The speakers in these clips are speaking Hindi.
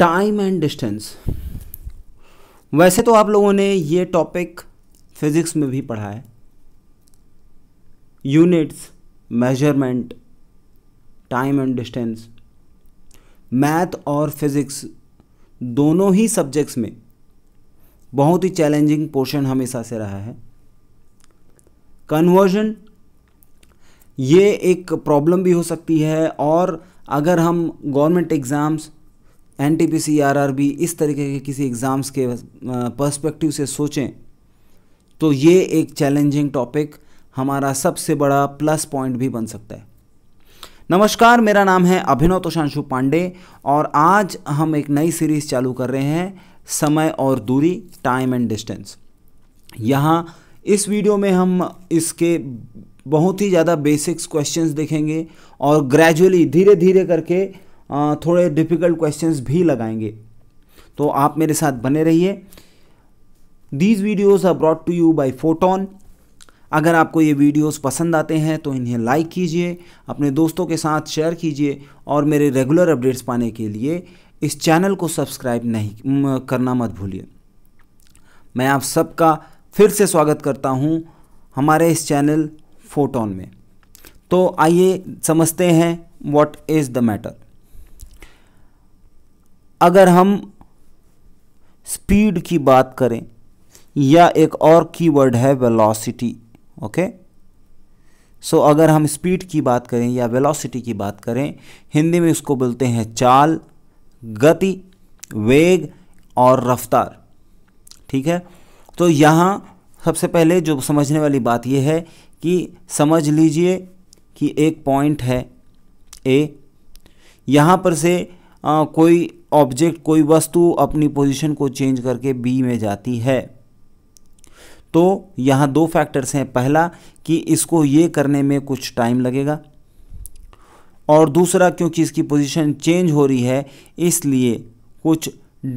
टाइम एंड डिस्टेंस वैसे तो आप लोगों ने ये टॉपिक फिजिक्स में भी पढ़ा है units measurement time and distance math और फिज़िक्स दोनों ही सब्जेक्ट्स में बहुत ही चैलेंजिंग पोर्शन हमेशा से रहा है कन्वर्जन ये एक प्रॉब्लम भी हो सकती है और अगर हम government exams N T P C R R B इस तरीके के किसी एग्ज़ाम्स के पर्सपेक्टिव से सोचें तो ये एक चैलेंजिंग टॉपिक हमारा सबसे बड़ा प्लस पॉइंट भी बन सकता है नमस्कार मेरा नाम है अभिनव तोशांशु पांडे और आज हम एक नई सीरीज़ चालू कर रहे हैं समय और दूरी टाइम एंड डिस्टेंस यहाँ इस वीडियो में हम इसके बहुत ही ज़्यादा बेसिक्स क्वेश्चंस देखेंगे और ग्रेजुअली धीरे धीरे करके थोड़े डिफ़िकल्ट क्वेश्चंस भी लगाएंगे तो आप मेरे साथ बने रहिए these videos are brought to you by Photon अगर आपको ये वीडियोस पसंद आते हैं तो इन्हें लाइक कीजिए अपने दोस्तों के साथ शेयर कीजिए और मेरे रेगुलर अपडेट्स पाने के लिए इस चैनल को सब्सक्राइब नहीं करना मत भूलिए मैं आप सबका फिर से स्वागत करता हूँ हमारे इस चैनल फोटोन में तो आइए समझते हैं वॉट इज़ द मैटर अगर हम स्पीड की बात करें या एक और कीवर्ड है वेलोसिटी ओके सो अगर हम स्पीड की बात करें या वेलोसिटी की बात करें हिंदी में उसको बोलते हैं चाल गति वेग और रफ्तार ठीक है तो यहाँ सबसे पहले जो समझने वाली बात यह है कि समझ लीजिए कि एक पॉइंट है ए यहाँ पर से आ, कोई ऑब्जेक्ट कोई वस्तु अपनी पोजीशन को चेंज करके बी में जाती है तो यहाँ दो फैक्टर्स हैं पहला कि इसको ये करने में कुछ टाइम लगेगा और दूसरा क्योंकि इसकी पोजीशन चेंज हो रही है इसलिए कुछ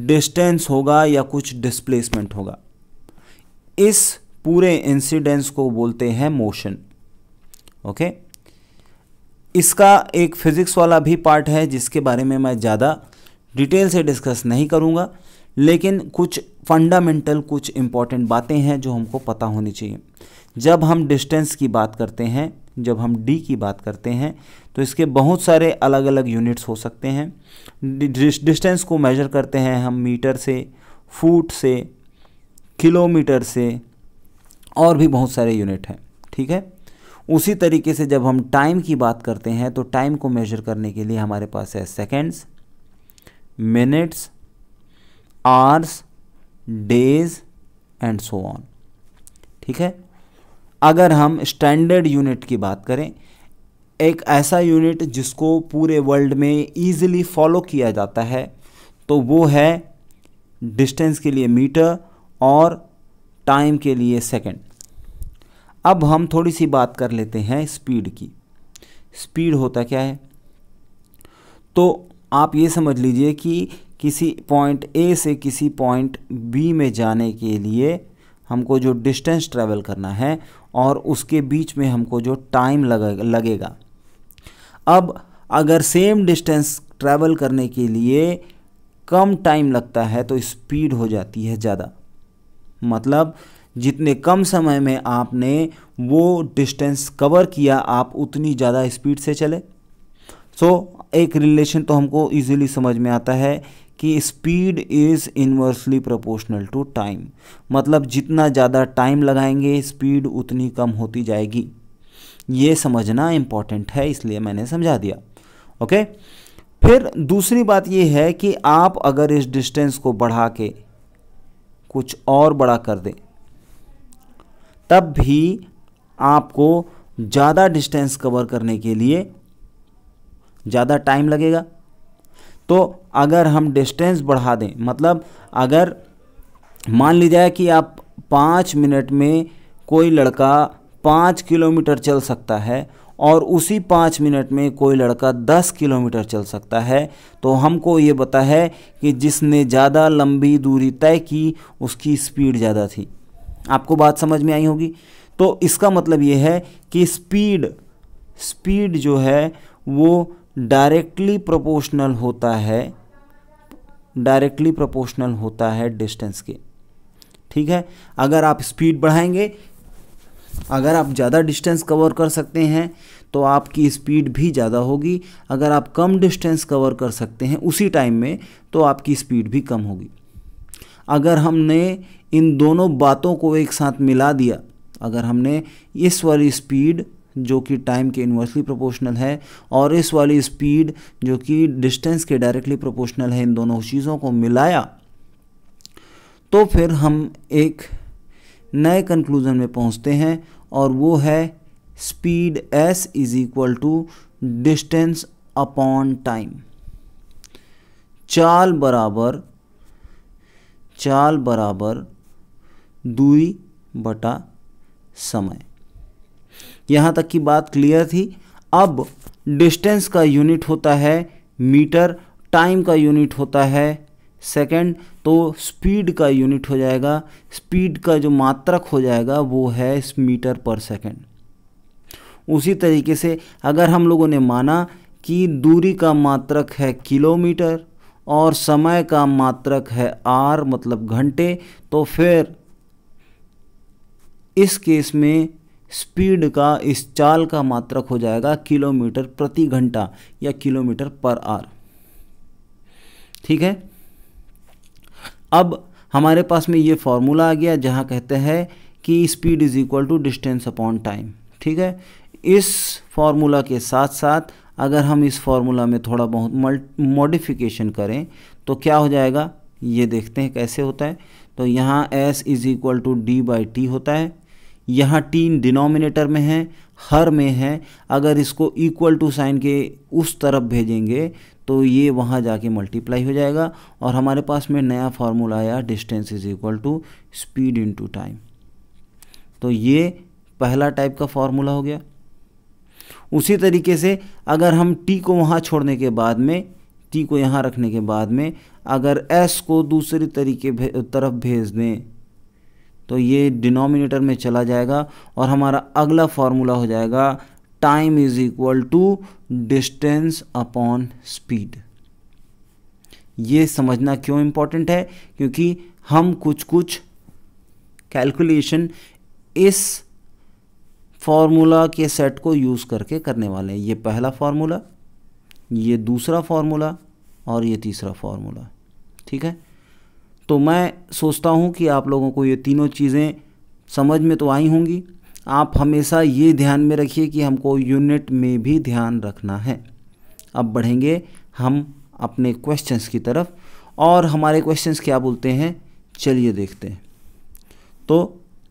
डिस्टेंस होगा या कुछ डिस्प्लेसमेंट होगा इस पूरे इंसिडेंस को बोलते हैं मोशन ओके okay? इसका एक फिज़िक्स वाला भी पार्ट है जिसके बारे में मैं ज़्यादा डिटेल से डिस्कस नहीं करूँगा लेकिन कुछ फंडामेंटल कुछ इम्पॉर्टेंट बातें हैं जो हमको पता होनी चाहिए जब हम डिस्टेंस की बात करते हैं जब हम डी की बात करते हैं तो इसके बहुत सारे अलग अलग यूनिट्स हो सकते हैं डिस्टेंस को मेजर करते हैं हम मीटर से फुट से किलोमीटर से और भी बहुत सारे यूनिट हैं ठीक है उसी तरीके से जब हम टाइम की बात करते हैं तो टाइम को मेजर करने के लिए हमारे पास है seconds minutes hours days and so on ठीक है अगर हम स्टैंडर्ड यूनिट की बात करें एक ऐसा यूनिट जिसको पूरे वर्ल्ड में ईजिली फॉलो किया जाता है तो वो है डिस्टेंस के लिए मीटर और टाइम के लिए सेकंड अब हम थोड़ी सी बात कर लेते हैं स्पीड की स्पीड होता क्या है तो आप ये समझ लीजिए कि किसी पॉइंट ए से किसी पॉइंट बी में जाने के लिए हमको जो डिस्टेंस ट्रैवल करना है और उसके बीच में हमको जो टाइम लगे, लगेगा अब अगर सेम डिस्टेंस ट्रैवल करने के लिए कम टाइम लगता है तो स्पीड हो जाती है ज़्यादा मतलब जितने कम समय में आपने वो डिस्टेंस कवर किया आप उतनी ज़्यादा स्पीड से चले सो so, एक रिलेशन तो हमको इजीली समझ में आता है कि speed is inversely proportional to time मतलब जितना ज़्यादा टाइम लगाएंगे स्पीड उतनी कम होती जाएगी ये समझना इम्पॉर्टेंट है इसलिए मैंने समझा दिया ओके फिर दूसरी बात ये है कि आप अगर इस डिस्टेंस को बढ़ा के कुछ और बड़ा कर दें तब भी आपको ज़्यादा डिस्टेंस कवर करने के लिए ज़्यादा टाइम लगेगा तो अगर हम डिस्टेंस बढ़ा दें मतलब अगर मान ली जाए कि आप पाँच मिनट में कोई लड़का पाँच किलोमीटर चल सकता है और उसी पाँच मिनट में कोई लड़का दस किलोमीटर चल सकता है तो हमको ये पता है कि जिसने ज़्यादा लंबी दूरी तय की उसकी स्पीड ज़्यादा थी आपको बात समझ में आई होगी तो इसका मतलब ये है कि स्पीड स्पीड जो है वो डायरेक्टली प्रोपोर्शनल होता है डायरेक्टली प्रोपोर्शनल होता है डिस्टेंस के ठीक है अगर आप स्पीड बढ़ाएंगे अगर आप ज़्यादा डिस्टेंस कवर कर सकते हैं तो आपकी स्पीड भी ज़्यादा होगी अगर आप कम डिस्टेंस कवर कर सकते हैं उसी टाइम में तो आपकी स्पीड भी कम होगी अगर हमने इन दोनों बातों को एक साथ मिला दिया अगर हमने इस वाली स्पीड जो कि टाइम के इन्वर्सली प्रोपोर्शनल है और इस वाली स्पीड जो कि डिस्टेंस के डायरेक्टली प्रोपोर्शनल है इन दोनों चीज़ों को मिलाया तो फिर हम एक नए कंक्लूज़न में पहुंचते हैं और वो है speed S is equal to distance upon time चाल बराबर चाल बराबर दूरी बटा समय यहाँ तक की बात क्लियर थी अब डिस्टेंस का यूनिट होता है मीटर टाइम का यूनिट होता है सेकंड तो स्पीड का यूनिट हो जाएगा स्पीड का जो मात्रक हो जाएगा वो है मीटर पर सेकंड उसी तरीके से अगर हम लोगों ने माना कि दूरी का मात्रक है किलोमीटर और समय का मात्रक है आर मतलब घंटे तो फिर इस केस में स्पीड का इस चाल का मात्रक हो जाएगा किलोमीटर प्रति घंटा या किलोमीटर पर आर ठीक है अब हमारे पास में ये फॉर्मूला आ गया जहाँ कहते हैं कि speed is equal to distance upon time ठीक है इस फॉर्मूला के साथ साथ अगर हम इस फॉर्मूला में थोड़ा बहुत मॉडिफिकेशन करें तो क्या हो जाएगा ये देखते हैं कैसे होता है तो यहाँ s is equal to D by T होता है यहाँ तीन डिनोमिनेटर में है हर में है अगर इसको इक्वल टू साइन के उस तरफ भेजेंगे तो ये वहाँ जाके मल्टीप्लाई हो जाएगा और हमारे पास में नया फार्मूला आया distance is equal to speed to time तो ये पहला टाइप का फार्मूला हो गया उसी तरीके से अगर हम टी को वहाँ छोड़ने के बाद में टी को यहाँ रखने के बाद में अगर एस को दूसरी तरीके तरफ भेज दें तो ये डिनोमिनेटर में चला जाएगा और हमारा अगला फार्मूला हो जाएगा time is equal to distance upon speed ये समझना क्यों इम्पोर्टेंट है क्योंकि हम कुछ कुछ कैलकुलेशन इस फॉर्मूला के सेट को यूज़ करके करने वाले हैं ये पहला फार्मूला ये दूसरा फार्मूला और ये तीसरा फार्मूला ठीक है तो मैं सोचता हूँ कि आप लोगों को ये तीनों चीज़ें समझ में तो आई होंगी आप हमेशा ये ध्यान में रखिए कि हमको यूनिट में भी ध्यान रखना है अब बढ़ेंगे हम अपने क्वेश्चंस की तरफ और हमारे क्वेश्चंस क्या बोलते हैं चलिए देखते हैं तो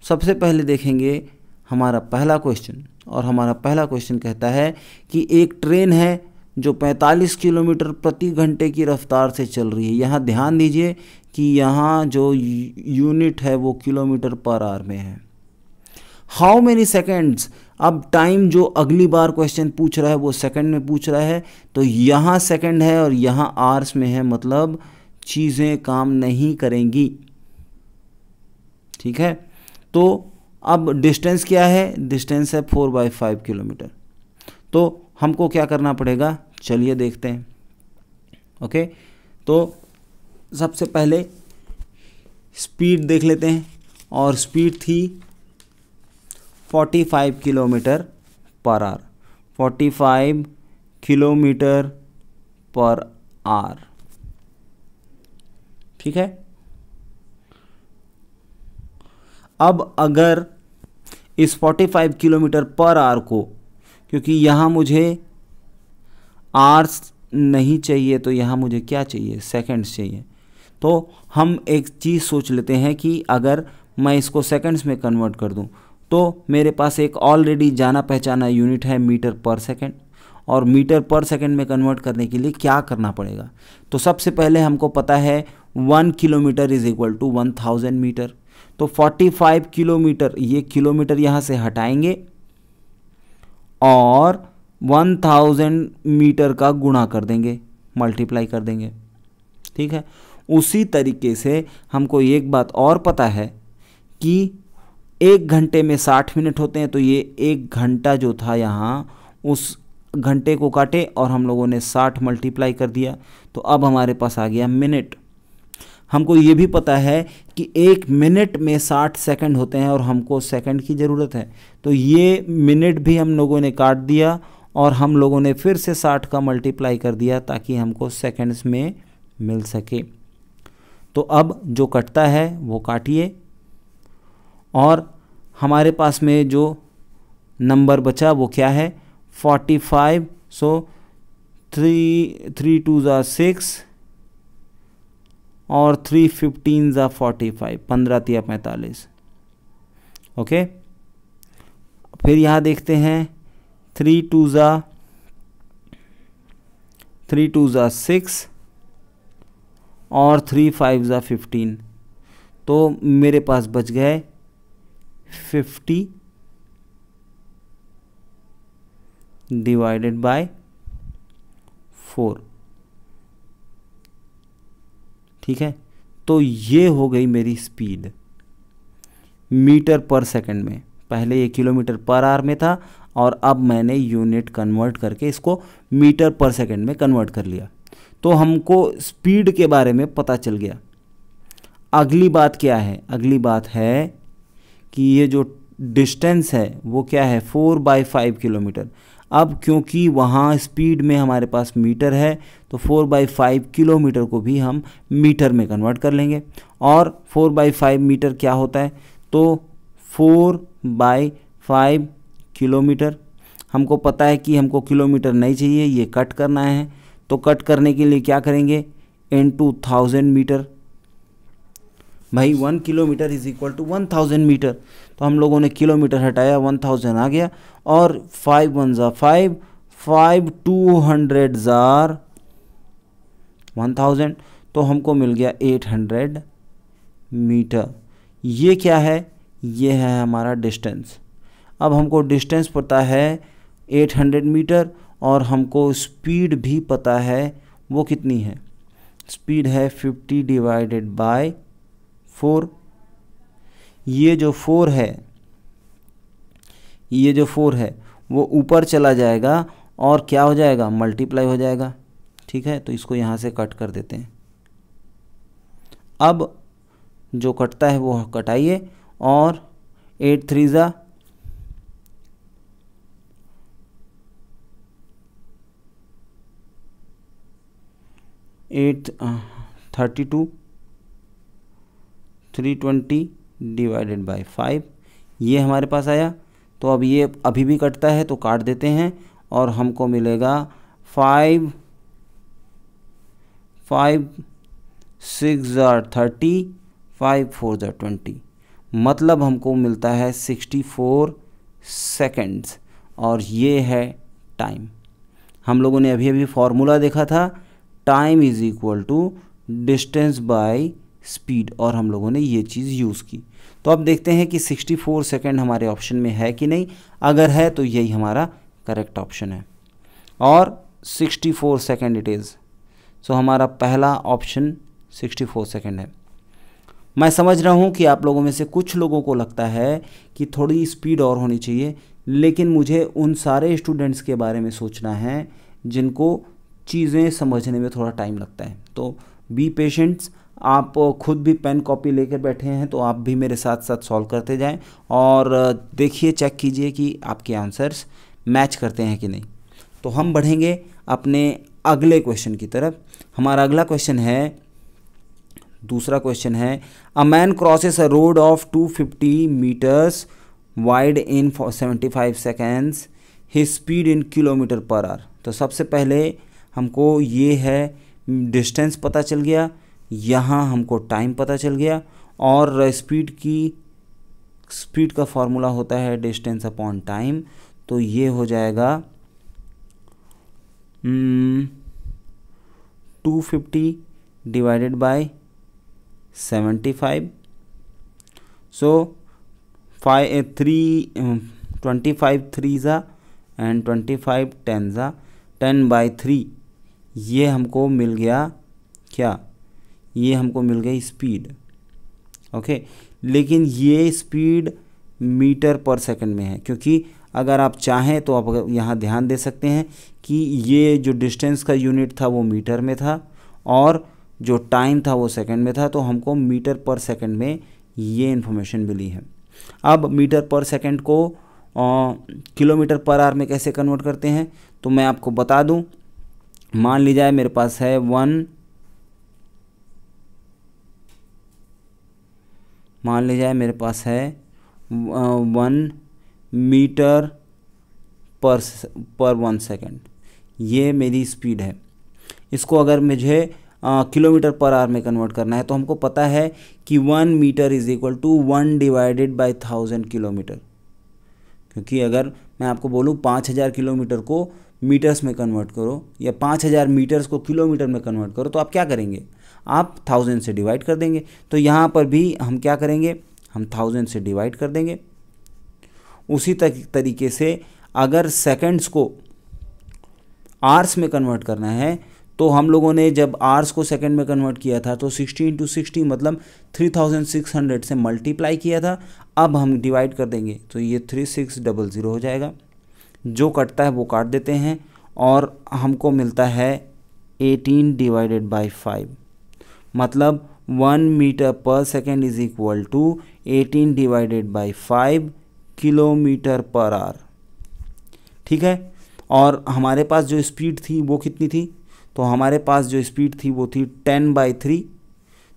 सबसे पहले देखेंगे हमारा पहला क्वेश्चन और हमारा पहला क्वेश्चन कहता है कि एक ट्रेन है जो 45 किलोमीटर प्रति घंटे की रफ्तार से चल रही है यहाँ ध्यान दीजिए कि यहाँ जो यूनिट है वो किलोमीटर पर आर में है हाउ मेनी सेकेंड्स अब टाइम जो अगली बार क्वेश्चन पूछ रहा है वो सेकंड में पूछ रहा है तो यहाँ सेकंड है और यहाँ आर्स में है मतलब चीज़ें काम नहीं करेंगी ठीक है तो अब डिस्टेंस क्या है डिस्टेंस है फोर बाई फाइव किलोमीटर तो हमको क्या करना पड़ेगा चलिए देखते हैं ओके तो सबसे पहले स्पीड देख लेते हैं और स्पीड थी 45 kilometre per are 45 kilometre per hour ठीक है अब अगर इस 45 किलोमीटर पर आर को क्योंकि यहाँ मुझे आर्स नहीं चाहिए तो यहाँ मुझे क्या चाहिए सेकंड्स चाहिए तो हम एक चीज़ सोच लेते हैं कि अगर मैं इसको सेकंड्स में कन्वर्ट कर दूं तो मेरे पास एक ऑलरेडी जाना पहचाना यूनिट है मीटर पर सेकंड और मीटर पर सेकंड में कन्वर्ट करने के लिए क्या करना पड़ेगा तो सबसे पहले हमको पता है one kilometre is equal to one thousand metre तो फोर्टी फाइव किलोमीटर ये किलोमीटर यहाँ से हटाएंगे और 1000 मीटर का गुणा कर देंगे मल्टीप्लाई कर देंगे ठीक है उसी तरीके से हमको एक बात और पता है कि एक घंटे में साठ मिनट होते हैं तो ये एक घंटा जो था यहाँ उस घंटे को काटे और हम लोगों ने साठ मल्टीप्लाई कर दिया तो अब हमारे पास आ गया मिनट हमको ये भी पता है कि एक मिनट में साठ सेकंड होते हैं और हमको सेकंड की ज़रूरत है तो ये मिनट भी हम लोगों ने काट दिया और हम लोगों ने फिर से साठ का मल्टीप्लाई कर दिया ताकि हमको सेकंड्स में मिल सके तो अब जो कटता है वो काटिए और हमारे पास में जो नंबर बचा वो क्या है forty five so three three two ज़ार सिक्स और थ्री फिफ्टीन ज़ा फोर्टी फाइव पंद्रह तिया पैंतालीस ओके फिर यहाँ देखते हैं थ्री टू ज़ा थ्री टू ज़ा सिक्स और थ्री फाइव ज़ा फिफ्टीन तो मेरे पास बच गए फिफ्टी डिवाइडेड बाय फोर ठीक है तो ये हो गई मेरी स्पीड मीटर पर सेकंड में पहले ये किलोमीटर पर आर में था और अब मैंने यूनिट कन्वर्ट करके इसको मीटर पर सेकंड में कन्वर्ट कर लिया तो हमको स्पीड के बारे में पता चल गया अगली बात क्या है अगली बात है कि ये जो डिस्टेंस है वो क्या है फोर बाई फाइव किलोमीटर अब क्योंकि वहाँ स्पीड में हमारे पास मीटर है तो फोर बाई फाइव किलोमीटर को भी हम मीटर में कन्वर्ट कर लेंगे और फोर बाई फाइव मीटर क्या होता है तो फोर बाई फाइव किलोमीटर हमको पता है कि हमको किलोमीटर नहीं चाहिए ये कट करना है तो कट करने के लिए क्या करेंगे इन टू थाउजेंड मीटर भाई one kilometre is equal to one thousand metre तो हम लोगों ने किलोमीटर हटाया वन थाउजेंड आ गया और फाइव वन ज़ा फाइव फाइव टू हंड्रेड ज़ार वन थाउजेंड तो हमको मिल गया एट हंड्रेड मीटर ये क्या है ये है हमारा डिस्टेंस अब हमको डिस्टेंस पता है एट हंड्रेड मीटर और हमको स्पीड भी पता है वो कितनी है स्पीड है फिफ्टी डिवाइडेड बाय फोर ये जो फोर है ये जो फोर है वो ऊपर चला जाएगा और क्या हो जाएगा मल्टीप्लाई हो जाएगा ठीक है तो इसको यहाँ से कट कर देते हैं अब जो कटता है वो कटाइए और एट थ्री ज़ा एट हाँ, thirty two three twenty divided by five ये हमारे पास आया तो अब ये अभी भी कटता है तो काट देते हैं और हमको मिलेगा फाइव फाइव सिक्स ज़ार थर्टी फाइव फोर ज़ार ट्वेंटी मतलब हमको मिलता है सिक्सटी फोर सेकेंड्स और ये है टाइम हम लोगों ने अभी अभी फार्मूला देखा था time is equal to distance by speed और हम लोगों ने ये चीज़ यूज़ की तो अब देखते हैं कि 64 सेकेंड हमारे ऑप्शन में है कि नहीं अगर है तो यही हमारा करेक्ट ऑप्शन है और 64 सेकेंड इट इज़ सो हमारा पहला ऑप्शन 64 सेकेंड है मैं समझ रहा हूँ कि आप लोगों में से कुछ लोगों को लगता है कि थोड़ी स्पीड और होनी चाहिए लेकिन मुझे उन सारे स्टूडेंट्स के बारे में सोचना है जिनको चीज़ें समझने में थोड़ा टाइम लगता है तो बी पेशेंट्स आप खुद भी पेन कॉपी लेकर बैठे हैं तो आप भी मेरे साथ साथ सॉल्व करते जाएं और देखिए चेक कीजिए कि आपके आंसर्स मैच करते हैं कि नहीं तो हम बढ़ेंगे अपने अगले क्वेश्चन की तरफ हमारा अगला क्वेश्चन है दूसरा क्वेश्चन है a man crosses a road of 250 metres wide in 75 seconds ही speed in kilometre per hour तो सबसे पहले हमको ये है डिस्टेंस पता चल गया यहाँ हमको टाइम पता चल गया और स्पीड की स्पीड का फॉर्मूला होता है डिस्टेंस अपॉन टाइम तो ये हो जाएगा two fifty divided by seventy five so five three twenty five three ज़ा एंड ट्वेंटी फाइव टेन ज़ा टेन बाई थ्री ये हमको मिल गया क्या ये हमको मिल गई स्पीड ओके लेकिन ये स्पीड मीटर पर सेकंड में है क्योंकि अगर आप चाहें तो आप अगर यहाँ ध्यान दे सकते हैं कि ये जो डिस्टेंस का यूनिट था वो मीटर में था और जो टाइम था वो सेकंड में था तो हमको मीटर पर सेकंड में ये इन्फॉर्मेशन मिली है अब मीटर पर सेकंड को किलोमीटर पर आर में कैसे कन्वर्ट करते हैं तो मैं आपको बता दूं मान लीजिए मेरे पास है वन मान जाए मेरे पास है वन मीटर पर पर वन सेकेंड ये मेरी स्पीड है इसको अगर मुझे किलोमीटर पर आवर में कन्वर्ट करना है तो हमको पता है कि one metre is equal to one divided by thousand kilometre क्योंकि अगर मैं आपको बोलूँ पाँच हज़ार किलोमीटर को मीटर्स में कन्वर्ट करो या पाँच हज़ार मीटर्स को किलोमीटर में कन्वर्ट करो तो आप क्या करेंगे आप थाउजेंड से डिवाइड कर देंगे तो यहाँ पर भी हम क्या करेंगे हम थाउजेंड से डिवाइड कर देंगे उसी तरीके से अगर सेकेंड्स को आर्स में कन्वर्ट करना है तो हम लोगों ने जब आर्स को सेकंड में कन्वर्ट किया था तो 60 इंटू सिक्सटी मतलब 3600 से मल्टीप्लाई किया था अब हम डिवाइड कर देंगे तो ये थ्री सिक्स डबल ज़ीरो हो जाएगा जो कटता है वो काट देते हैं और हमको मिलता है 18 डिवाइडेड बाय 5 मतलब one metre per second is equal to eighteen divided by five kilometre per hour ठीक है और हमारे पास जो स्पीड थी वो कितनी थी तो हमारे पास जो स्पीड थी वो थी टेन बाई थ्री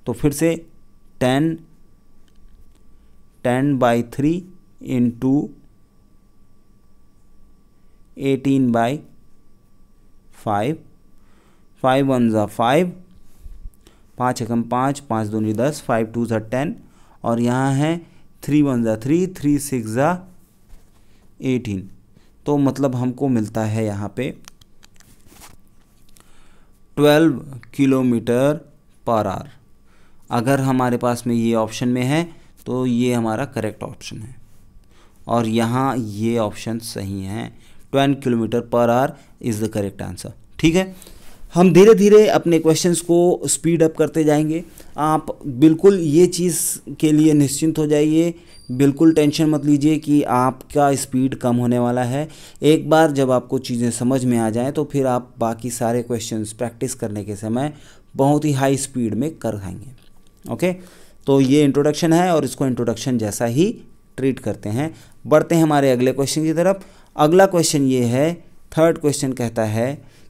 तो फिर से ten ten by three into eighteen by five five one ज़ा फाइव पाँच एकम पाँच पाँच नी दस फाइव टू ज़ा टेन और यहाँ है थ्री वन ज़ा थ्री थ्री सिक्स ज़ा एटीन तो मतलब हमको मिलता है यहाँ पे ट्वेल्व किलोमीटर पर आर अगर हमारे पास में ये ऑप्शन में है तो ये हमारा करेक्ट ऑप्शन है और यहाँ ये ऑप्शन सही हैं twelve kilometre per hour is the correct answer ठीक है हम धीरे धीरे अपने क्वेश्चंस को स्पीड अप करते जाएंगे आप बिल्कुल ये चीज़ के लिए निश्चिंत हो जाइए बिल्कुल टेंशन मत लीजिए कि आपका स्पीड कम होने वाला है एक बार जब आपको चीज़ें समझ में आ जाएं तो फिर आप बाकी सारे क्वेश्चंस प्रैक्टिस करने के समय बहुत ही हाई स्पीड में कर खाएंगे ओके तो ये इंट्रोडक्शन है और इसको इंट्रोडक्शन जैसा ही ट्रीट करते हैं बढ़ते हैं हमारे अगले क्वेश्चन की तरफ अगला क्वेश्चन ये है थर्ड क्वेश्चन कहता है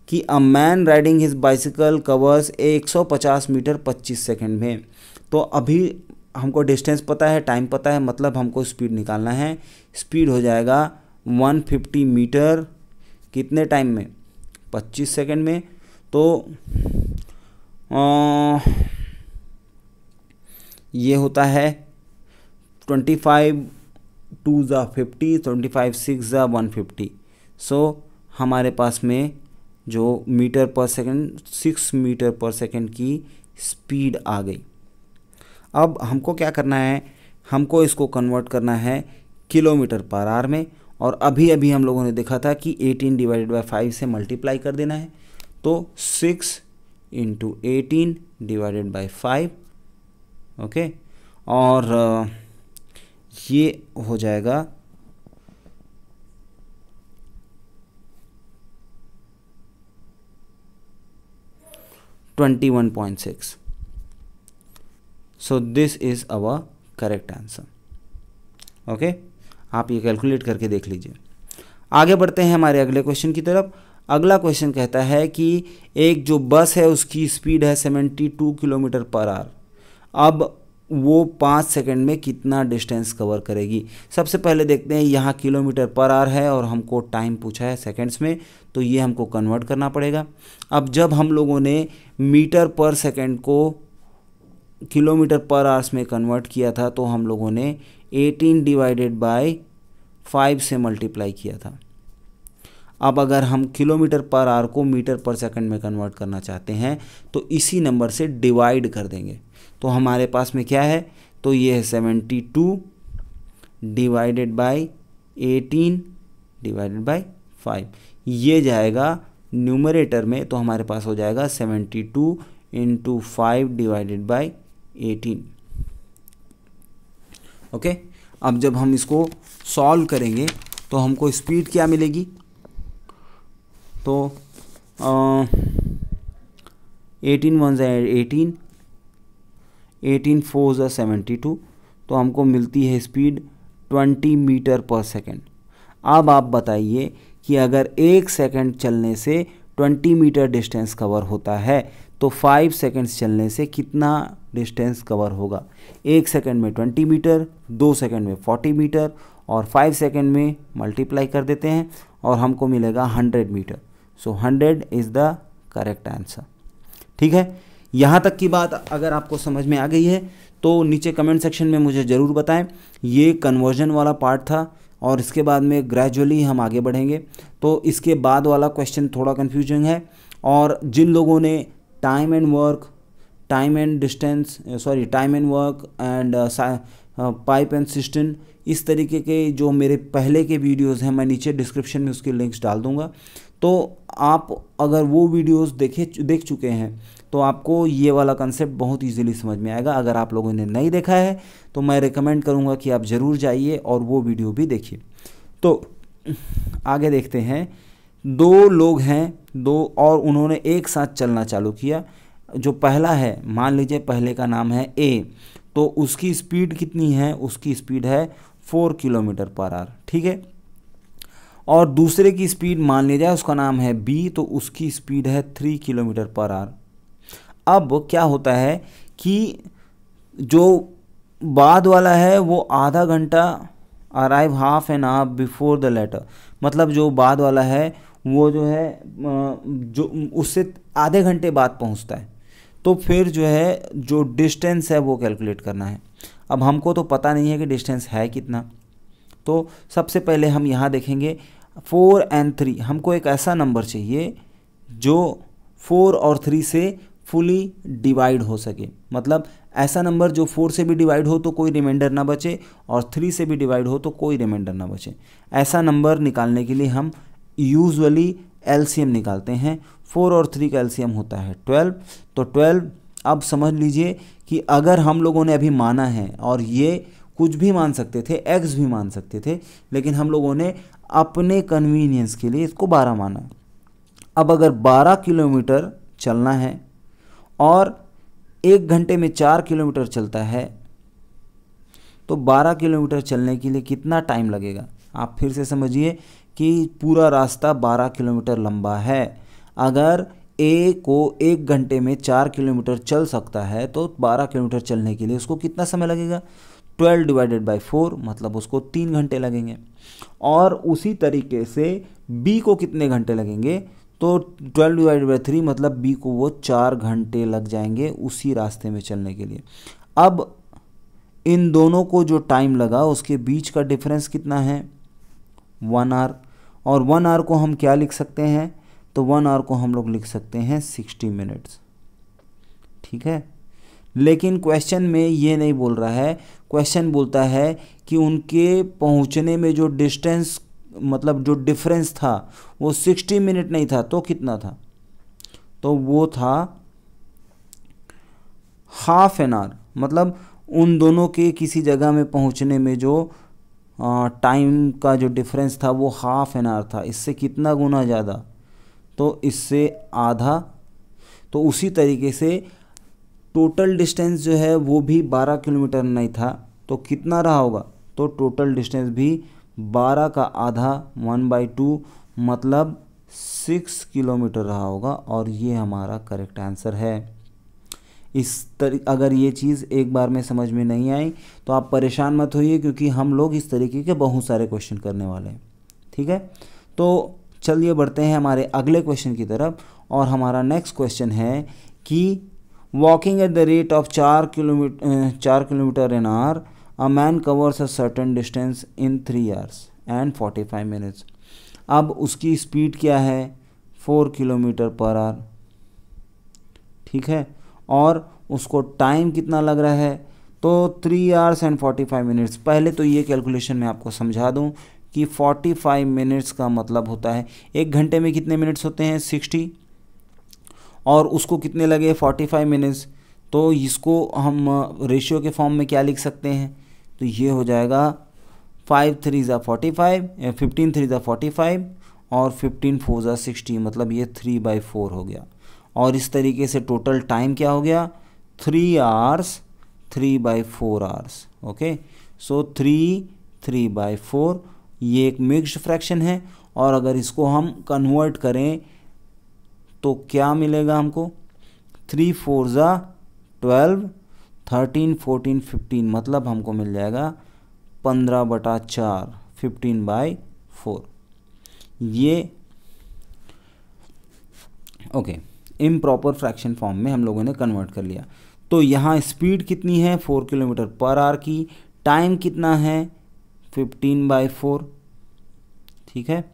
कि a man riding his bicycle covers 150 metre 25 second में तो अभी हमको डिस्टेंस पता है टाइम पता है मतलब हमको स्पीड निकालना है स्पीड हो जाएगा 150 मीटर कितने टाइम में 25 सेकंड में तो आ, ये होता है 25 फाइव टू ज़ा फिफ्टी ट्वेंटी फाइव सिक्स ज़ा वन फिफ्टी सो हमारे पास में जो metre per second six metre per second की स्पीड आ गई अब हमको क्या करना है हमको इसको कन्वर्ट करना है किलोमीटर पर आर में और अभी अभी हम लोगों ने देखा था कि 18 डिवाइडेड बाय 5 से मल्टीप्लाई कर देना है तो 6 into eighteen divided by five okay और ये हो जाएगा 21.6 so this is our correct answer okay okay? आप ये कैलकुलेट करके देख लीजिए आगे बढ़ते हैं हमारे अगले क्वेश्चन की तरफ अगला क्वेश्चन कहता है कि एक जो बस है उसकी स्पीड है 72 किलोमीटर पर आर अब वो पाँच सेकंड में कितना डिस्टेंस कवर करेगी सबसे पहले देखते हैं यहाँ किलोमीटर पर आर है और हमको टाइम पूछा है सेकंड्स में तो ये हमको कन्वर्ट करना पड़ेगा अब जब हम लोगों ने मीटर पर सेकंड को किलोमीटर पर आरस में कन्वर्ट किया था तो हम लोगों ने 18 डिवाइडेड बाय 5 से मल्टीप्लाई किया था अब अगर हम किलोमीटर पर आर को मीटर पर सेकंड में कन्वर्ट करना चाहते हैं तो इसी नंबर से डिवाइड कर देंगे तो हमारे पास में क्या है तो ये है seventy two divided by eighteen divided by five ये जाएगा न्यूमरेटर में तो हमारे पास हो जाएगा seventy two into five divided by eighteen okay अब जब हम इसको सॉल्व करेंगे तो हमको स्पीड क्या मिलेगी तो एटीन वन जै एटीन एटीन फोर ज़ा सेवेंटी टू तो हमको मिलती है speed twenty metre per second अब आप बताइए कि अगर एक सेकेंड चलने से ट्वेंटी मीटर डिस्टेंस कवर होता है तो फाइव सेकेंड्स चलने से कितना डिस्टेंस कवर होगा एक सेकेंड में ट्वेंटी मीटर दो सेकेंड में फोर्टी मीटर और फाइव सेकेंड में मल्टीप्लाई कर देते हैं और हमको मिलेगा hundred metre so hundred is the correct answer ठीक है यहाँ तक की बात अगर आपको समझ में आ गई है तो नीचे कमेंट सेक्शन में मुझे ज़रूर बताएं ये कन्वर्जन वाला पार्ट था और इसके बाद में ग्रेजुअली हम आगे बढ़ेंगे तो इसके बाद वाला क्वेश्चन थोड़ा कन्फ्यूजन है और जिन लोगों ने time and work time and distance sorry time and work and pipe and cistern इस तरीके के जो मेरे पहले के वीडियोस हैं मैं नीचे डिस्क्रिप्शन में उसके लिंक्स डाल दूंगा तो आप अगर वो वीडियोस देखे देख चुके हैं तो आपको ये वाला कंसेप्ट बहुत ईजिली समझ में आएगा अगर आप लोगों ने नहीं देखा है तो मैं रिकमेंड करूँगा कि आप ज़रूर जाइए और वो वीडियो भी देखिए तो आगे देखते हैं दो लोग हैं दो और उन्होंने एक साथ चलना चालू किया जो पहला है मान लीजिए पहले का नाम है ए तो उसकी स्पीड कितनी है उसकी स्पीड है फोर किलोमीटर पर आर ठीक है और दूसरे की स्पीड मान लीजिए उसका नाम है बी तो उसकी स्पीड है थ्री किलोमीटर पर आर अब क्या होता है कि जो बाद वाला है वो आधा घंटा arrive half an half before the later मतलब जो बाद वाला है वो जो है जो उससे आधे घंटे बाद पहुंचता है तो फिर जो है जो डिस्टेंस है वो कैलकुलेट करना है अब हमको तो पता नहीं है कि डिस्टेंस है कितना तो सबसे पहले हम यहाँ देखेंगे फोर एंड थ्री हमको एक ऐसा नंबर चाहिए जो फोर और थ्री से फुली डिवाइड हो सके मतलब ऐसा नंबर जो फोर से भी डिवाइड हो तो कोई रिमाइंडर ना बचे और थ्री से भी डिवाइड हो तो कोई रिमाइंडर ना बचे ऐसा नंबर निकालने के लिए हम यूजुअली एलसीएम निकालते हैं फोर और थ्री का एलसीएम होता है ट्वेल्व तो ट्वेल्व अब समझ लीजिए कि अगर हम लोगों ने अभी माना है और ये कुछ भी मान सकते थे एक्स भी मान सकते थे लेकिन हम लोगों ने अपने कन्वीनियंस के लिए इसको बारह माना अब अगर बारह किलोमीटर चलना है और एक घंटे में चार किलोमीटर चलता है तो बारह किलोमीटर चलने के लिए कितना टाइम लगेगा आप फिर से समझिए कि पूरा रास्ता बारह किलोमीटर लंबा है अगर ए को एक घंटे में चार किलोमीटर चल सकता है तो बारह किलोमीटर चलने के लिए उसको कितना समय लगेगा ट्वेल्व डिवाइडेड बाई फोर मतलब उसको तीन घंटे लगेंगे और उसी तरीके से बी को कितने घंटे लगेंगे तो ट्वेल्व डिवाइड बाई थ्री मतलब बी को वो चार घंटे लग जाएंगे उसी रास्ते में चलने के लिए अब इन दोनों को जो टाइम लगा उसके बीच का डिफरेंस कितना है वन आर और वन आर को हम क्या लिख सकते हैं तो वन आर को हम लोग लिख सकते हैं सिक्सटी मिनट्स ठीक है लेकिन क्वेश्चन में ये नहीं बोल रहा है क्वेश्चन बोलता है कि उनके पहुंचने में जो डिस्टेंस मतलब जो डिफरेंस था वो सिक्सटी मिनट नहीं था तो कितना था तो वो था हाफ एन आवर मतलब उन दोनों के किसी जगह में पहुंचने में जो टाइम का जो डिफरेंस था वो हाफ एन आवर था इससे कितना गुना ज़्यादा तो इससे आधा तो उसी तरीके से टोटल डिस्टेंस जो है वो भी 12 किलोमीटर नहीं था तो कितना रहा होगा तो टोटल डिस्टेंस भी बारह का आधा वन बाई टू मतलब सिक्स किलोमीटर रहा होगा और ये हमारा करेक्ट आंसर है इस तरी अगर ये चीज़ एक बार में समझ में नहीं आई तो आप परेशान मत होइए क्योंकि हम लोग इस तरीके के बहुत सारे क्वेश्चन करने वाले हैं ठीक है तो चलिए बढ़ते हैं हमारे अगले क्वेश्चन की तरफ और हमारा नेक्स्ट क्वेश्चन है कि walking at the rate of चार किलोमीटर चार kilometre an hour a man covers a certain distance in three hours and forty five minutes अब उसकी स्पीड क्या है फोर किलोमीटर पर आवर ठीक है और उसको टाइम कितना लग रहा है तो three hours and forty five minutes पहले तो ये कैलकुलेशन मैं आपको समझा दूँ कि फोर्टी फाइव मिनट्स का मतलब होता है एक घंटे में कितने मिनट्स होते हैं सिक्सटी और उसको कितने लगे फोर्टी फाइव मिनट्स तो इसको हम रेशियो के फॉर्म में क्या लिख सकते हैं तो ये हो जाएगा फाइव थ्री ज़ा फोर्टी फाइव फिफ्टीन थ्री ज़ा फोर्टी फाइव और फिफ्टीन फोर ज़ा सिक्सटी मतलब ये थ्री बाई फोर हो गया और इस तरीके से टोटल टाइम क्या हो गया three hours three by four hours okay so three three by four ये एक मिक्सड फ्रैक्शन है और अगर इसको हम कन्वर्ट करें तो क्या मिलेगा हमको थ्री फोर ज़ा ट्वेल्व थर्टीन फोर्टीन फिफ्टीन मतलब हमको मिल जाएगा पंद्रह बटा चार फिफ्टीन बाई फोर ये okay improper fraction form में हम लोगों ने कन्वर्ट कर लिया तो यहाँ स्पीड कितनी है फोर किलोमीटर पर आर की टाइम कितना है फिफ्टीन बाई फोर ठीक है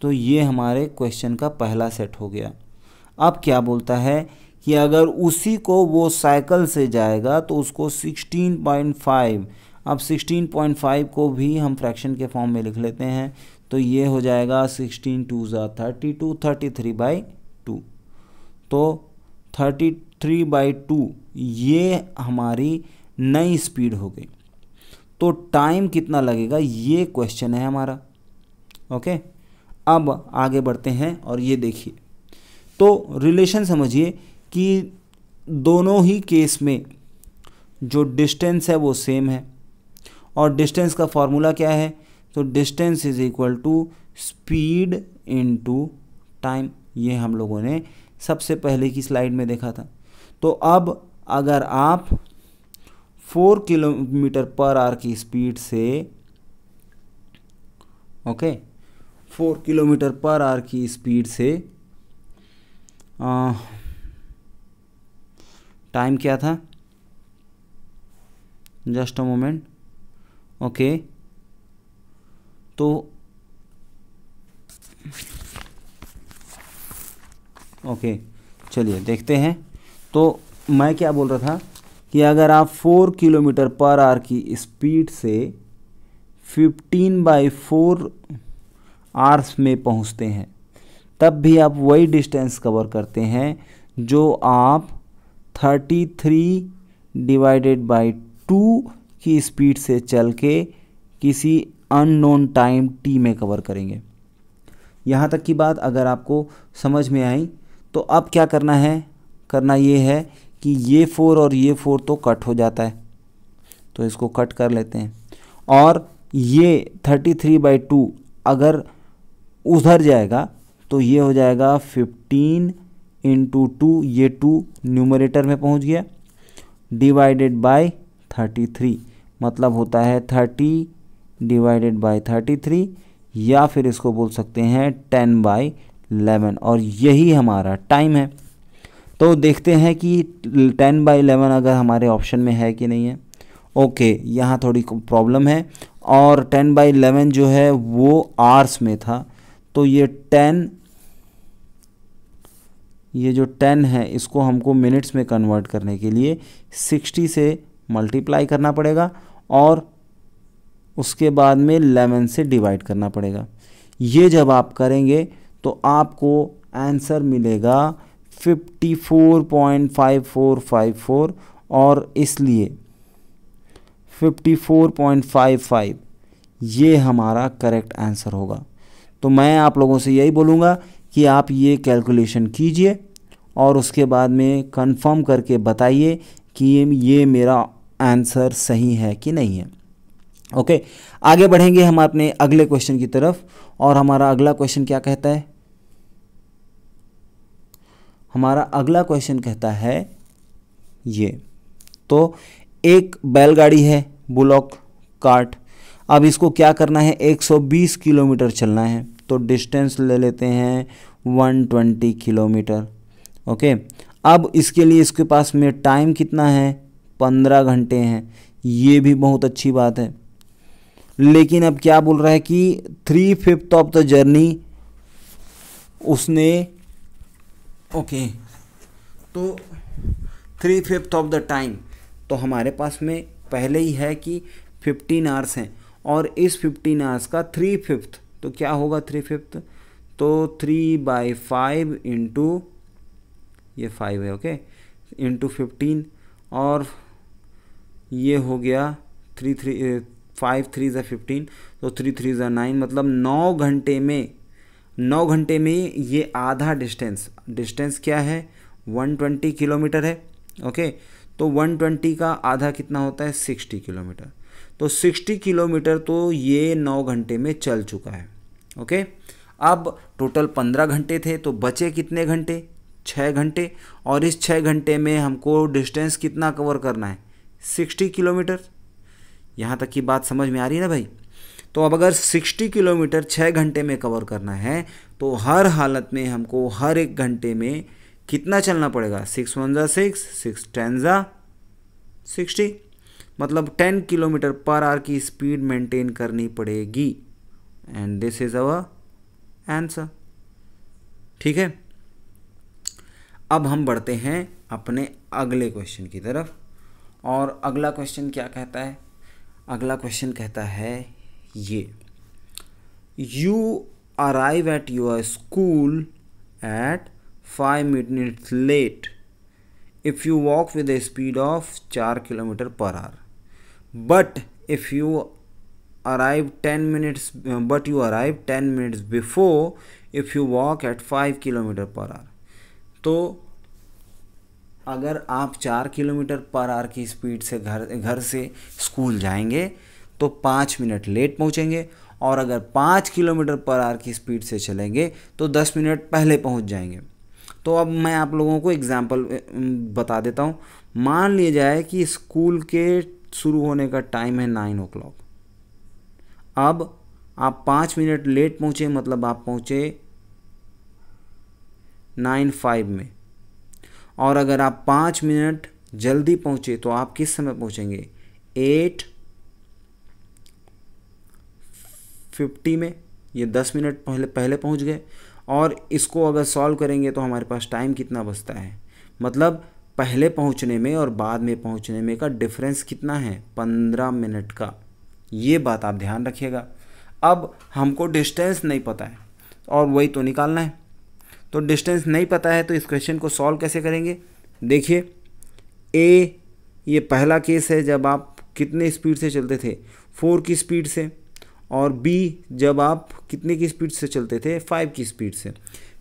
तो ये हमारे क्वेश्चन का पहला सेट हो गया अब क्या बोलता है कि अगर उसी को वो साइकिल से जाएगा तो उसको 16.5 अब 16.5 को भी हम फ्रैक्शन के फॉर्म में लिख लेते हैं तो ये हो जाएगा 16 टू ज़ा thirty two thirty three by two तो थर्टी थ्री बाई टू ये हमारी नई स्पीड हो गई तो टाइम कितना लगेगा ये क्वेश्चन है हमारा ओके अब आगे बढ़ते हैं और ये देखिए तो रिलेशन समझिए कि दोनों ही केस में जो डिस्टेंस है वो सेम है और डिस्टेंस का फॉर्मूला क्या है तो distance is equal to speed into time ये हम लोगों ने सबसे पहले की स्लाइड में देखा था तो अब अगर आप फोर किलोमीटर पर आर की स्पीड से okay four kilometre per hour की स्पीड से आ, टाइम क्या था जस्ट अ मोमेंट ओके तो ओके चलिए देखते हैं तो मैं क्या बोल रहा था कि अगर आप फोर किलोमीटर पर आर की स्पीड से फिफ्टीन बाई फोर आर्स में पहुंचते हैं तब भी आप वही डिस्टेंस कवर करते हैं जो आप thirty three divided by two की स्पीड से चल के किसी अननोन टाइम टी में कवर करेंगे यहाँ तक की बात अगर आपको समझ में आई तो अब क्या करना है करना ये है कि ये फोर और ये फोर तो कट हो जाता है तो इसको कट कर लेते हैं और ये थर्टी थ्री बाई टू अगर उधर जाएगा तो ये हो जाएगा फिफ्टीन इंटू टू ये टू न्यूमरेटर में पहुंच गया डिवाइडेड बाय थर्टी थ्री मतलब होता है thirty divided by thirty three या फिर इसको बोल सकते हैं टेन बाय एलेवन और यही हमारा टाइम है तो देखते हैं कि टेन बाई एलेवन अगर हमारे ऑप्शन में है कि नहीं है ओके यहाँ थोड़ी प्रॉब्लम है और टेन बाई एलेवन जो है वो आर्स में था तो ये टेन ये जो टेन है इसको हमको मिनट्स में कन्वर्ट करने के लिए सिक्सटी से मल्टीप्लाई करना पड़ेगा और उसके बाद में लेवन से डिवाइड करना पड़ेगा ये जब आप करेंगे तो आपको आंसर मिलेगा fifty four point five four five four और इसलिए fifty four point five five ये हमारा करेक्ट आंसर होगा तो मैं आप लोगों से यही बोलूँगा कि आप ये कैलकुलेशन कीजिए और उसके बाद में कंफर्म करके बताइए कि ये मेरा आंसर सही है कि नहीं है ओके आगे बढ़ेंगे हम अपने अगले क्वेश्चन की तरफ और हमारा अगला क्वेश्चन क्या कहता है हमारा अगला क्वेश्चन कहता है ये तो एक बैलगाड़ी है बुलॉक कार्ट अब इसको क्या करना है 120 किलोमीटर चलना है तो डिस्टेंस ले लेते हैं 120 किलोमीटर ओके अब इसके लिए इसके पास में टाइम कितना है पंद्रह घंटे हैं ये भी बहुत अच्छी बात है लेकिन अब क्या बोल रहा है कि three fifth of the journey उसने ओके तो three fifth of the time तो हमारे पास में पहले ही है कि फिफ्टीन आवर्स हैं और इस फिफ्टीन आवर्स का थ्री फिफ्थ तो क्या होगा थ्री फिफ्थ तो थ्री बाई फाइव इंटू ये फाइव है ओके इंटू फिफ्टीन और ये हो गया थ्री थ्री फाइव थ्री ज़ा फिफ्टीन तो थ्री थ्री ज़ा नाइन मतलब नौ घंटे में नौ घंटे में ये आधा डिस्टेंस डिस्टेंस क्या है वन ट्वेंटी किलोमीटर है ओके तो वन ट्वेंटी का आधा कितना होता है सिक्सटी किलोमीटर तो 60 किलोमीटर तो ये नौ घंटे में चल चुका है ओके अब टोटल पंद्रह घंटे थे तो बचे कितने घंटे छः घंटे और इस छः घंटे में हमको डिस्टेंस कितना कवर करना है सिक्सटी किलोमीटर यहाँ तक की बात समझ में आ रही है ना भाई तो अब अगर 60 किलोमीटर 6 घंटे में कवर करना है तो हर हालत में हमको हर एक घंटे में कितना चलना पड़ेगा सिक्स वन ज़ा सिक्स सिक्स टेन ज़ा सिक्सटी मतलब 10 किलोमीटर पर आवर की स्पीड मेंटेन करनी पड़ेगी and this is our answer ठीक है अब हम बढ़ते हैं अपने अगले क्वेश्चन की तरफ और अगला क्वेश्चन क्या कहता है अगला क्वेश्चन कहता है ये you arrive at your school at five minutes late if you walk with speed of चार kilometre per hour but if you arrive ten minutes but you arrive ten minutes before if you walk at five kilometre per hour तो अगर आप चार किलोमीटर पर आर की स्पीड से घर घर से स्कूल जाएंगे तो पाँच मिनट लेट पहुँचेंगे और अगर पाँच किलोमीटर पर आर की स्पीड से चलेंगे तो दस मिनट पहले पहुँच जाएंगे तो अब मैं आप लोगों को एग्ज़ाम्पल बता देता हूँ मान लिया जाए कि स्कूल के शुरू होने का टाइम है नाइन ओ क्लॉक अब आप पाँच मिनट लेट पहुँचे मतलब आप पहुँचे नाइन फाइव में और अगर आप पाँच मिनट जल्दी पहुँचे तो आप किस समय पहुँचेंगे एट फिफ्टी में ये दस मिनट पहले पहले पहुँच गए और इसको अगर सॉल्व करेंगे तो हमारे पास टाइम कितना बचता है मतलब पहले पहुंचने में और बाद में पहुंचने में का डिफरेंस कितना है पंद्रह मिनट का ये बात आप ध्यान रखिएगा अब हमको डिस्टेंस नहीं पता है और वही तो निकालना है तो डिस्टेंस नहीं पता है तो इस क्वेश्चन को सॉल्व कैसे करेंगे देखिए ए ये पहला केस है जब आप कितने स्पीड से चलते थे फोर की स्पीड से और बी जब आप कितने की स्पीड से चलते थे फाइव की स्पीड से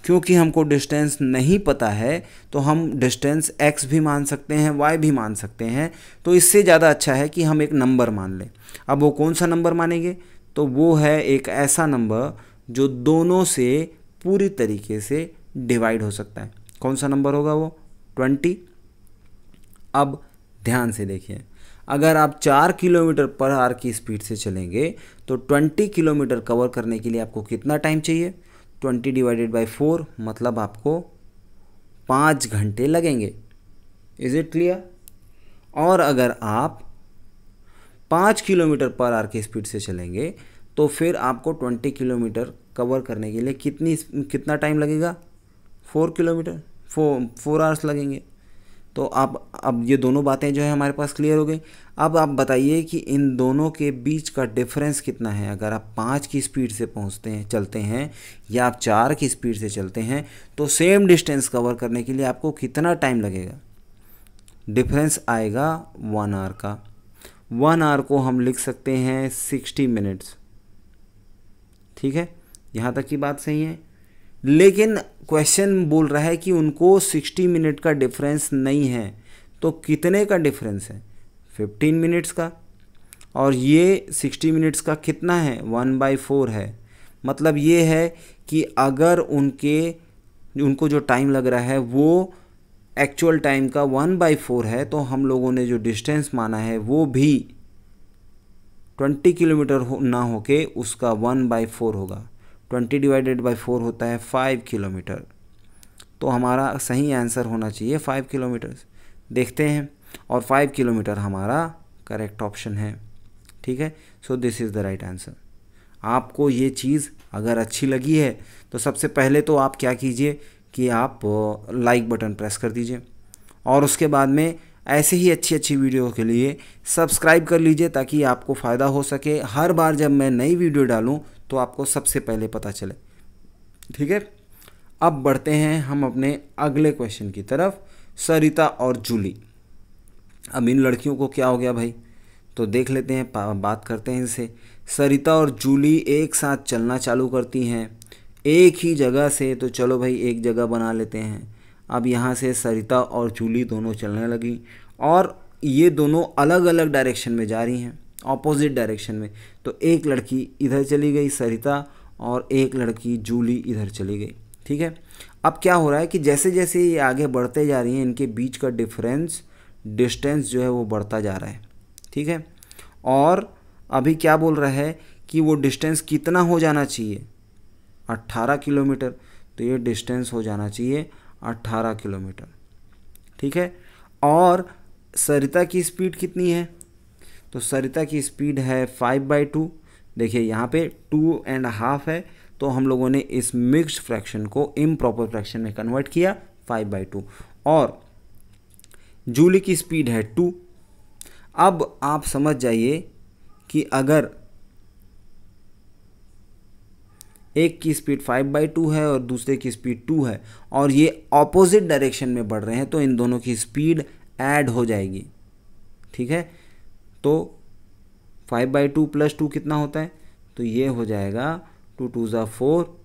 क्योंकि हमको डिस्टेंस नहीं पता है तो हम डिस्टेंस एक्स भी मान सकते हैं वाई भी मान सकते हैं तो इससे ज़्यादा अच्छा है कि हम एक नंबर मान लें अब वो कौन सा नंबर मानेंगे तो वो है एक ऐसा नंबर जो दोनों से पूरी तरीके से डिवाइड हो सकता है कौन सा नंबर होगा वो ट्वेंटी अब ध्यान से देखिए अगर आप चार किलोमीटर पर आर की स्पीड से चलेंगे तो ट्वेंटी किलोमीटर कवर करने के लिए आपको कितना टाइम चाहिए ट्वेंटी डिवाइडेड बाई फोर मतलब आपको पाँच घंटे लगेंगे इज इट क्लियर और अगर आप पाँच किलोमीटर पर आर की स्पीड से चलेंगे तो फिर आपको ट्वेंटी किलोमीटर कवर करने के लिए कितनी कितना टाइम लगेगा four kilometre four four hours लगेंगे तो आप अब ये दोनों बातें जो है हमारे पास क्लियर हो गई अब आप बताइए कि इन दोनों के बीच का डिफरेंस कितना है अगर आप पाँच की स्पीड से पहुंचते हैं चलते हैं या आप चार की स्पीड से चलते हैं तो सेम डिस्टेंस कवर करने के लिए आपको कितना टाइम लगेगा डिफरेंस आएगा वन आवर का वन आवर को हम लिख सकते हैं सिक्सटी मिनट्स ठीक है यहाँ तक की बात सही है लेकिन क्वेश्चन बोल रहा है कि उनको सिक्सटी मिनट का डिफरेंस नहीं है तो कितने का डिफरेंस है फिफ्टीन मिनट्स का और ये सिक्सटी मिनट्स का कितना है वन बाई फोर है मतलब ये है कि अगर उनके उनको जो टाइम लग रहा है वो एक्चुअल टाइम का वन बाई फोर है तो हम लोगों ने जो डिस्टेंस माना है वो भी ट्वेंटी किलोमीटर हो ना होके उसका वन बाई फोर होगा ट्वेंटी डिवाइडेड बाई फोर होता है फाइव किलोमीटर तो हमारा सही आंसर होना चाहिए फाइव किलोमीटर देखते हैं और फाइव किलोमीटर हमारा करेक्ट ऑप्शन है ठीक है so this is the right answer आपको ये चीज़ अगर अच्छी लगी है तो सबसे पहले तो आप क्या कीजिए कि आप लाइक बटन प्रेस कर दीजिए और उसके बाद में ऐसे ही अच्छी अच्छी वीडियो के लिए सब्सक्राइब कर लीजिए ताकि आपको फ़ायदा हो सके हर बार जब मैं नई वीडियो डालूँ तो आपको सबसे पहले पता चले ठीक है अब बढ़ते हैं हम अपने अगले क्वेश्चन की तरफ सरिता और जूली अब इन लड़कियों को क्या हो गया भाई तो देख लेते हैं बात करते हैं इनसे सरिता और जूली एक साथ चलना चालू करती हैं एक ही जगह से तो चलो भाई एक जगह बना लेते हैं अब यहाँ से सरिता और जूली दोनों चलने लगी और ये दोनों अलग अलग डायरेक्शन में जा रही हैं ऑपोजिट डायरेक्शन में तो एक लड़की इधर चली गई सरिता और एक लड़की जूली इधर चली गई ठीक है अब क्या हो रहा है कि जैसे जैसे ये आगे बढ़ते जा रही हैं इनके बीच का डिफरेंस डिस्टेंस जो है वो बढ़ता जा रहा है ठीक है और अभी क्या बोल रहा है कि वो डिस्टेंस कितना हो जाना चाहिए 18 किलोमीटर तो ये डिस्टेंस हो जाना चाहिए 18 किलोमीटर ठीक है और सरिता की स्पीड कितनी है तो सरिता की स्पीड है फाइव बाई टू देखिए यहाँ पे टू एंड हाफ है तो हम लोगों ने इस मिक्स्ड फ्रैक्शन को इम प्रॉपर फ्रैक्शन में कन्वर्ट किया फाइव बाई टू और जूली की स्पीड है टू अब आप समझ जाइए कि अगर एक की स्पीड फाइव बाई टू है और दूसरे की स्पीड टू है और ये ऑपोजिट डायरेक्शन में बढ़ रहे हैं तो इन दोनों की स्पीड ऐड हो जाएगी ठीक है तो five by two plus two कितना होता है तो ये हो जाएगा टू टू ज़ा four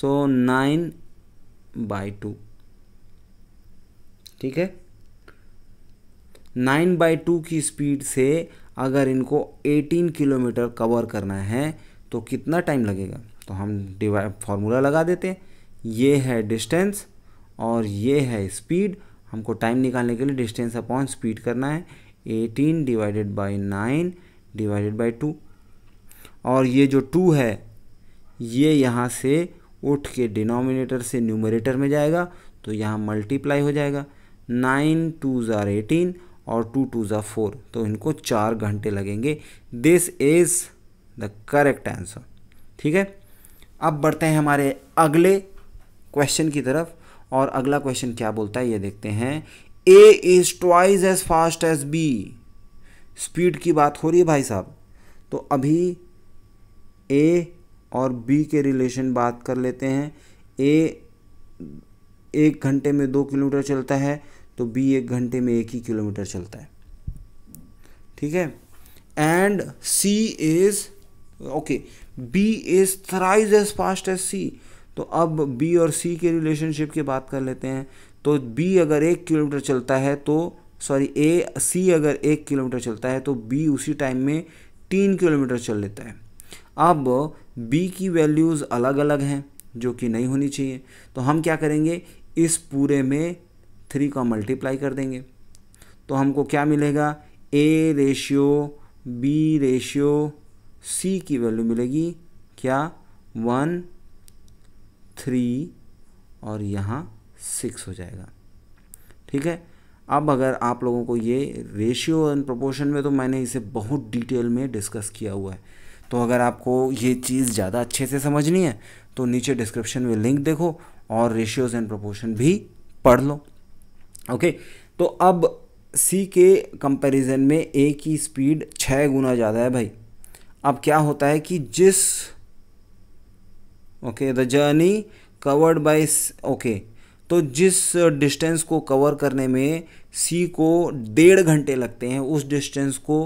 so nine by two ठीक है नाइन बाई टू की स्पीड से अगर इनको एटीन किलोमीटर कवर करना है तो कितना टाइम लगेगा तो हम डिवाइड फार्मूला लगा देते हैं ये है डिस्टेंस और ये है स्पीड हमको टाइम निकालने के लिए डिस्टेंस अपॉन स्पीड करना है eighteen divided by nine divided by two और ये जो टू है ये यहाँ से उठ के डिनोमिनेटर से न्यूमरेटर में जाएगा तो यहाँ मल्टीप्लाई हो जाएगा नाइन टू ज़ार एटीन और टू टू जार फोर तो इनको चार घंटे लगेंगे this is the correct answer ठीक है अब बढ़ते हैं हमारे अगले क्वेश्चन की तरफ और अगला क्वेश्चन क्या बोलता है ये देखते हैं A is twice as fast as B speed की बात हो रही है भाई साहब तो अभी ए और बी के रिलेशन बात कर लेते हैं ए एक घंटे में दो किलोमीटर चलता है तो बी एक घंटे में एक ही किलोमीटर चलता है ठीक है and C is okay B is thrice as fast as C तो अब बी और सी के रिलेशनशिप की बात कर लेते हैं तो बी अगर एक किलोमीटर चलता है तो सॉरी ए सी अगर एक किलोमीटर चलता है तो बी उसी टाइम में तीन किलोमीटर चल लेता है अब बी की वैल्यूज़ अलग अलग हैं जो कि नहीं होनी चाहिए तो हम क्या करेंगे इस पूरे में थ्री का मल्टीप्लाई कर देंगे तो हमको क्या मिलेगा A ratio B ratio C की वैल्यू मिलेगी क्या वन थ्री और यहाँ सिक्स हो जाएगा ठीक है अब अगर आप लोगों को ये रेशियो एंड प्रोपोर्शन में तो मैंने इसे बहुत डिटेल में डिस्कस किया हुआ है तो अगर आपको ये चीज़ ज़्यादा अच्छे से समझनी है तो नीचे डिस्क्रिप्शन में लिंक देखो और रेशियोज एंड प्रोपोर्शन भी पढ़ लो ओके तो अब सी के कंपैरिजन में ए की स्पीड छः गुना ज़्यादा है भाई अब क्या होता है कि जिस okay the journey covered by okay तो जिस डिस्टेंस को कवर करने में सी को डेढ़ घंटे लगते हैं उस डिस्टेंस को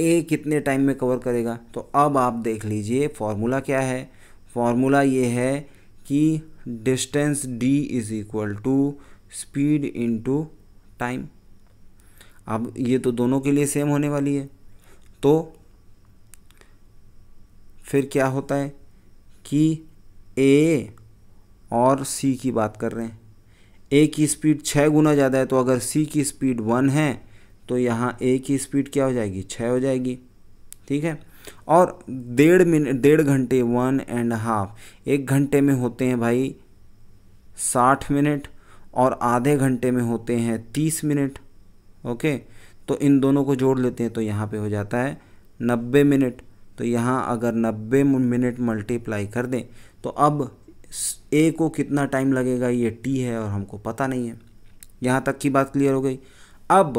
ए कितने टाइम में कवर करेगा तो अब आप देख लीजिए फार्मूला क्या है फॉर्मूला ये है कि distance D is equal to speed into time अब ये तो दोनों के लिए सेम होने वाली है तो फिर क्या होता है कि ए और सी की बात कर रहे हैं ए की स्पीड छः गुना ज़्यादा है तो अगर सी की स्पीड वन है तो यहाँ ए की स्पीड क्या हो जाएगी छः हो जाएगी ठीक है और डेढ़ मिनट डेढ़ घंटे वन एंड हाफ एक घंटे में होते हैं भाई साठ मिनट और आधे घंटे में होते हैं तीस मिनट ओके तो इन दोनों को जोड़ लेते हैं तो यहाँ पे हो जाता है नब्बे मिनट तो यहाँ अगर नब्बे मिनट मल्टीप्लाई कर दें तो अब ए को कितना टाइम लगेगा ये टी है और हमको पता नहीं है यहाँ तक की बात क्लियर हो गई अब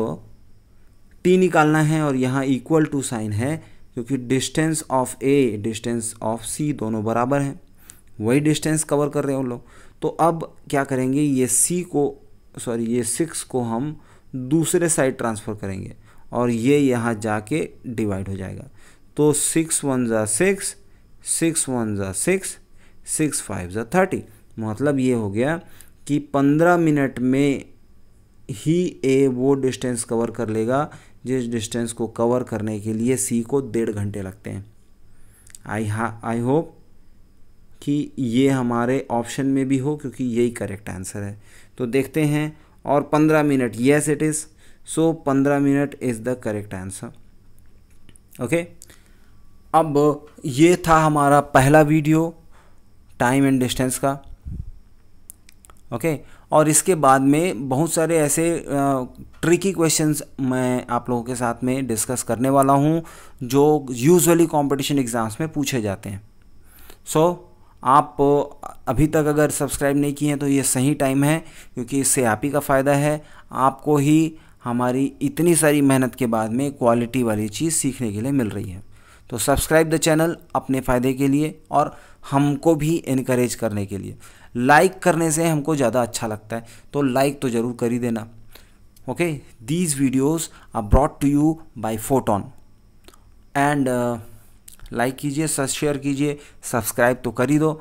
टी निकालना है और यहाँ इक्वल टू साइन है क्योंकि distance of A distance of C दोनों बराबर हैं वही डिस्टेंस कवर कर रहे हैं उन लोग तो अब क्या करेंगे ये सी को सॉरी ये सिक्स को हम दूसरे साइड ट्रांसफ़र करेंगे और ये यहाँ जाके डिवाइड हो जाएगा तो सिक्स वन ज़ा सिक्स सिक्स वन ज़ा सिक्स सिक्स फाइव ज़ा थर्टी मतलब ये हो गया कि पंद्रह मिनट में ही ए वो डिस्टेंस कवर कर लेगा जिस डिस्टेंस को कवर करने के लिए सी को डेढ़ घंटे लगते हैं आई हा आई होप कि ये हमारे ऑप्शन में भी हो क्योंकि यही करेक्ट आंसर है तो देखते हैं और पंद्रह minute yes it is so पंद्रह minute is the correct answer okay अब ये था हमारा पहला वीडियो टाइम एंड डिस्टेंस का ओके okay? और इसके बाद में बहुत सारे ऐसे ट्रिकी क्वेश्चंस मैं आप लोगों के साथ में डिस्कस करने वाला हूँ जो यूजुअली कंपटीशन एग्ज़ाम्स में पूछे जाते हैं सो so, आप अभी तक अगर सब्सक्राइब नहीं किए हैं तो ये सही टाइम है क्योंकि इससे आप ही का फ़ायदा है आपको ही हमारी इतनी सारी मेहनत के बाद में क्वालिटी वाली चीज़ सीखने के लिए मिल रही है तो सब्सक्राइब द चैनल अपने फ़ायदे के लिए और हमको भी इनक्रेज करने के लिए लाइक करने से हमको ज़्यादा अच्छा लगता है तो लाइक तो ज़रूर कर ही देना okay these videos are brought to you by Photon and like कीजिए शेयर कीजिए सब्सक्राइब तो कर ही दो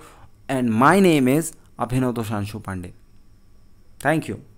and my name is Abhinav Doshanshu Pandey thank you